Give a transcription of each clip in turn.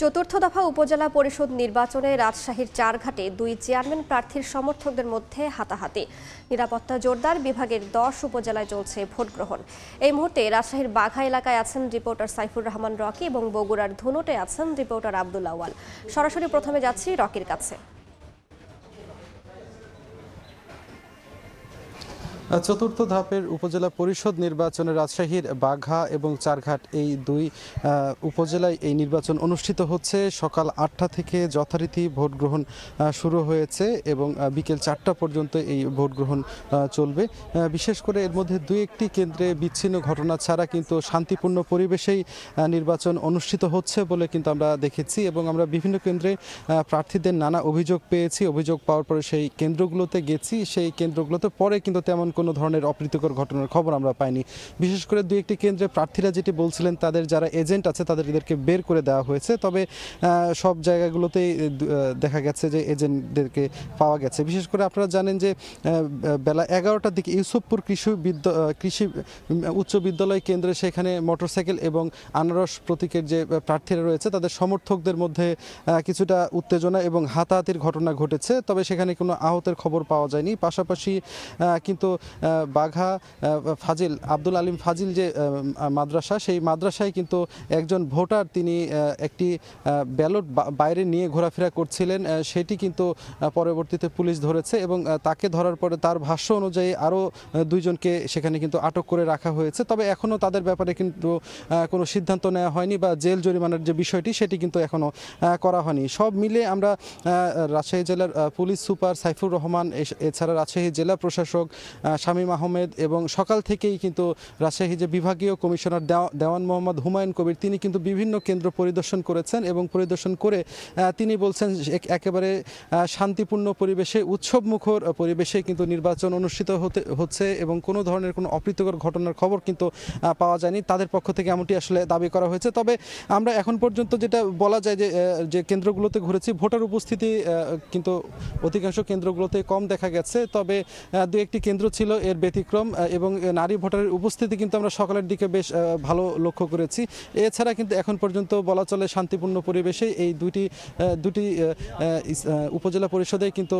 চতুর্থ দফা উপজেলা পরিষদ নির্বাচনে রাজশাহীর চারঘাটে দুই চেয়ারম্যান প্রার্থীর সমর্থকদের মধ্যে হাতাহাতি নিরাপত্তা জোরদার বিভাগের দশ উপজেলায় চলছে ভোট গ্রহণ এই মুহূর্তে রাজশাহীর বাঘা এলাকায় আছেন রিপোর্টার সাইফুর রহমান রকি এবং বগুড়ার ধুনুটে আছেন রিপোর্টার আবদুল্লাওয়াল সরাসরি প্রথমে যাচ্ছি রকির কাছে চতুর্থ ধাপের উপজেলা পরিষদ নির্বাচনে রাজশাহীর বাঘা এবং চারঘাট এই দুই উপজেলায় এই নির্বাচন অনুষ্ঠিত হচ্ছে সকাল আটটা থেকে যথারীতি ভোট গ্রহণ শুরু হয়েছে এবং বিকেল চারটা পর্যন্ত এই ভোট গ্রহণ চলবে বিশেষ করে এর মধ্যে দুই একটি কেন্দ্রে বিচ্ছিন্ন ঘটনা ছাড়া কিন্তু শান্তিপূর্ণ পরিবেশেই নির্বাচন অনুষ্ঠিত হচ্ছে বলে কিন্তু আমরা দেখেছি এবং আমরা বিভিন্ন কেন্দ্রে প্রার্থীদের নানা অভিযোগ পেয়েছি অভিযোগ পাওয়ার পরে সেই কেন্দ্রগুলোতে গেছি সেই কেন্দ্রগুলোতে পরে কিন্তু তেমন কোনো ধরনের অপ্রীতিকর ঘটনার খবর আমরা পাইনি বিশেষ করে দুই একটি কেন্দ্রে প্রার্থীরা যেটি বলছিলেন তাদের যারা এজেন্ট আছে তাদেরকে বের করে দেওয়া হয়েছে তবে সব জায়গাগুলোতেই দেখা গেছে যে এজেন্টদেরকে পাওয়া গেছে বিশেষ করে আপনারা জানেন যে বেলা এগারোটার দিকে ইউসুফপুর কৃষি বিদ্য কৃষি উচ্চ বিদ্যালয় কেন্দ্রে সেখানে মোটরসাইকেল এবং আনারস প্রতীকের যে প্রার্থীরা রয়েছে তাদের সমর্থকদের মধ্যে কিছুটা উত্তেজনা এবং হাতাহাতির ঘটনা ঘটেছে তবে সেখানে কোনো আহতের খবর পাওয়া যায়নি পাশাপাশি কিন্তু বাঘা ফাজিল আব্দুল আলিম ফাজিল যে মাদ্রাসা সেই মাদ্রাসায় কিন্তু একজন ভোটার তিনি একটি ব্যালট বাইরে নিয়ে ঘোরাফেরা করছিলেন সেটি কিন্তু পরবর্তীতে পুলিশ ধরেছে এবং তাকে ধরার পরে তার ভাষ্য অনুযায়ী আরও দুইজনকে সেখানে কিন্তু আটক করে রাখা হয়েছে তবে এখনও তাদের ব্যাপারে কিন্তু কোনো সিদ্ধান্ত নেওয়া হয়নি বা জেল জরিমানার যে বিষয়টি সেটি কিন্তু এখনও করা হয়নি সব মিলে আমরা রাজশাহী জেলার পুলিশ সুপার সাইফুর রহমান এছাড়া রাজশাহী জেলা প্রশাসক শামীম আহমেদ এবং সকাল থেকেই কিন্তু রাজশাহী যে বিভাগীয় কমিশনার দেওয়ান মোহাম্মদ হুমায়ুন কবির তিনি কিন্তু বিভিন্ন কেন্দ্র পরিদর্শন করেছেন এবং পরিদর্শন করে তিনি বলছেন একেবারে শান্তিপূর্ণ পরিবেশে উৎসবমুখর পরিবেশে কিন্তু নির্বাচন অনুষ্ঠিত হতে হচ্ছে এবং কোনো ধরনের কোনো অপ্রীতিকর ঘটনার খবর কিন্তু পাওয়া যায়নি তাদের পক্ষ থেকে এমনটি আসলে দাবি করা হয়েছে তবে আমরা এখন পর্যন্ত যেটা বলা যায় যে যে কেন্দ্রগুলোতে ঘুরেছি ভোটার উপস্থিতি কিন্তু অধিকাংশ কেন্দ্রগুলোতে কম দেখা গেছে তবে দু একটি কেন্দ্র ছিল ছিল এর ব্যতিক্রম এবং নারী ভোটারের উপস্থিতি কিন্তু আমরা সকালের দিকে বেশ ভালো লক্ষ্য করেছি এছাড়া কিন্তু এখন পর্যন্ত বলা চলে শান্তিপূর্ণ পরিবেশে এই দুটি দুটি উপজেলা পরিষদে কিন্তু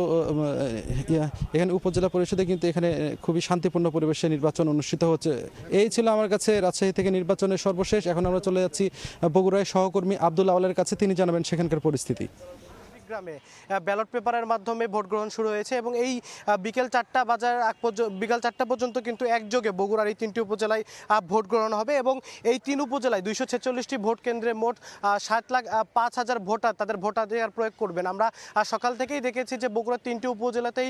এখানে উপজেলা পরিষদে কিন্তু এখানে খুবই শান্তিপূর্ণ পরিবেশে নির্বাচন অনুষ্ঠিত হচ্ছে এই ছিল আমার কাছে রাজশাহী থেকে নির্বাচনের সর্বশেষ এখন আমরা চলে যাচ্ছি বগুড়ায় সহকর্মী আবদুল আওয়ালের কাছে তিনি জানাবেন সেখানকার পরিস্থিতি গ্রামে ব্যালট পেপারের মাধ্যমে ভোট গ্রহণ শুরু হয়েছে এবং এই বিকেল চারটা বাজার আগ বিকেল চারটা পর্যন্ত কিন্তু একযোগে বগুড়ার এই তিনটি উপজেলায় ভোট গ্রহণ হবে এবং এই তিন উপজেলায় দুইশো ছেচল্লিশটি ভোট কেন্দ্রে মোট সাত লাখ পাঁচ হাজার ভোটার তাদের ভোটাধিকার প্রয়োগ করবেন আমরা সকাল থেকেই দেখেছি যে বগুড়ার তিনটি উপজেলাতেই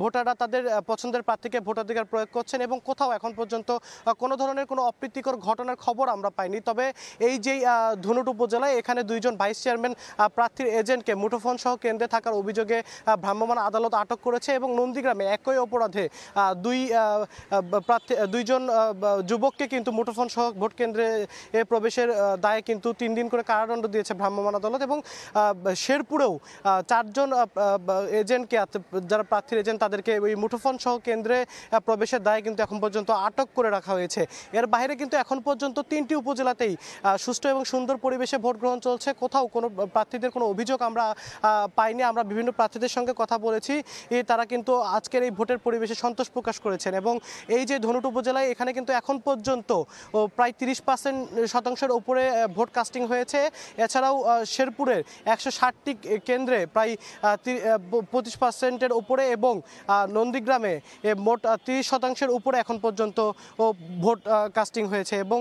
ভোটাররা তাদের পছন্দের প্রার্থীকে ভোটাধিকার প্রয়োগ করছেন এবং কোথাও এখন পর্যন্ত কোনো ধরনের কোনো অপ্রীতিকর ঘটনার খবর আমরা পাইনি তবে এই যে ধনুট উপজেলায় এখানে দুইজন ভাইস চেয়ারম্যান প্রার্থীর এজেন্ট একজনকে মুঠোফোন সহ কেন্দ্রে থাকার অভিযোগে ভ্রাম্যমাণ আদালত আটক করেছে এবং নন্দীগ্রামে একই অপরাধে দুই প্রার্থী দুইজন যুবককে কিন্তু মুঠোফোন সহ ভোট কেন্দ্রে প্রবেশের দায়ে কিন্তু তিন দিন করে কারাদণ্ড দিয়েছে ভ্রাম্যমাণ আদালত এবং শেরপুরেও চারজন এজেন্টকে যারা প্রার্থীর এজেন্ট তাদেরকে ওই মুঠোফোন সহ কেন্দ্রে প্রবেশের দায়ে কিন্তু এখন পর্যন্ত আটক করে রাখা হয়েছে এর বাইরে কিন্তু এখন পর্যন্ত তিনটি উপজেলাতেই সুষ্ঠু এবং সুন্দর পরিবেশে ভোট গ্রহণ চলছে কোথাও কোনো প্রার্থীদের কোনো অভিযোগ আমরা আমরা পাইনি আমরা বিভিন্ন প্রার্থীদের সঙ্গে কথা বলেছি তারা কিন্তু আজকের এই ভোটের পরিবেশে সন্তোষ প্রকাশ করেছেন এবং এই যে ধনুট উপজেলায় এখানে কিন্তু এখন পর্যন্ত প্রায় তিরিশ পার্সেন্ট শতাংশের উপরে ভোট কাস্টিং হয়েছে এছাড়াও শেরপুরের একশো ষাটটি কেন্দ্রে প্রায় পঁচিশ পার্সেন্টের উপরে এবং নন্দীগ্রামে মোট তিরিশ শতাংশের উপরে এখন পর্যন্ত ভোট কাস্টিং হয়েছে এবং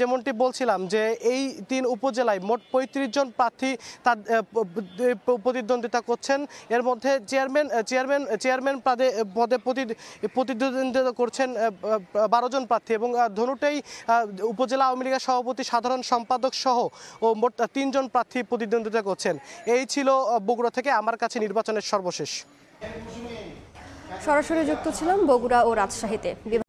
যেমনটি বলছিলাম যে এই তিন উপজেলায় মোট পঁয়ত্রিশ জন প্রার্থী তার প্রতিদ্বন্দ্বিতা করছেন এর মধ্যে চেয়ারম্যান চেয়ারম্যান চেয়ারম্যান পদে পদে প্রতিদ্বন্দ্বিতা করছেন বারো জন প্রার্থী এবং ধনুটেই উপজেলা আওয়ামী লীগের সভাপতি সাধারণ সম্পাদক সহ ও মোট তিনজন প্রার্থী প্রতিদ্বন্দ্বিতা করছেন এই ছিল বগুড়া থেকে আমার কাছে নির্বাচনের সর্বশেষ সরাসরি যুক্ত ছিলাম বগুড়া ও রাজশাহীতে